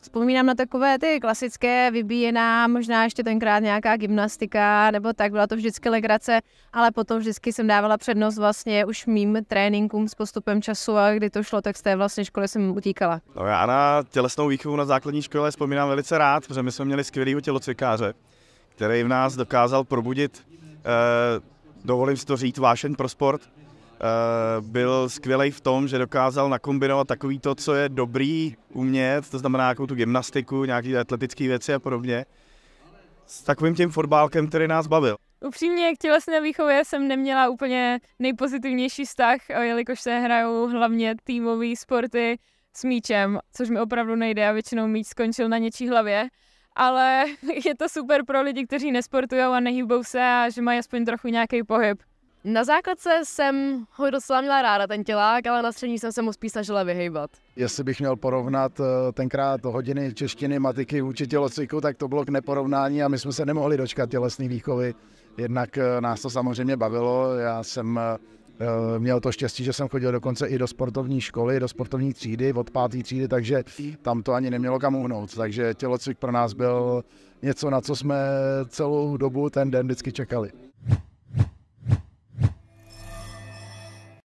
Vzpomínám na takové ty klasické vybíjená, možná ještě tenkrát nějaká gymnastika nebo tak, byla to vždycky legrace, ale potom vždycky jsem dávala přednost vlastně už mým tréninkům s postupem času a kdy to šlo, tak z té vlastně školy jsem utíkala. No já na tělesnou výchovu na základní škole vzpomínám velice rád, protože my jsme měli skvělého tělocvikáře, který v nás dokázal probudit, eh, dovolím si to říct, vášeň pro sport Eh, byl skvělý v tom, že dokázal nakombinovat takový to, co je dobrý umět, to znamená nějakou tu gymnastiku, nějaké atletické věci a podobně, s takovým tím fotbálkem, který nás bavil. Upřímně k tělesné vlastně výchově jsem neměla úplně nejpozitivnější vztah, jelikož se hrajou hlavně týmové sporty s míčem, což mi opravdu nejde a většinou míč skončil na něčí hlavě. Ale je to super pro lidi, kteří nesportují a nehýbou se a že mají aspoň trochu nějaký pohyb. Na základce jsem ho docela měla ráda, ten tělák, ale na střední jsem se mu spíš snažila vyhejbat. Jestli bych měl porovnat eh, tenkrát hodiny češtiny, matiky vůči tělocviku, tak to bylo k neporovnání a my jsme se nemohli dočkat tělesné výchovy. Jednak eh, nás to samozřejmě bavilo, já jsem eh, měl to štěstí, že jsem chodil dokonce i do sportovní školy, do sportovní třídy od páté třídy, takže tam to ani nemělo kam uhnout. Takže tělocvik pro nás byl něco, na co jsme celou dobu ten den vždycky čekali.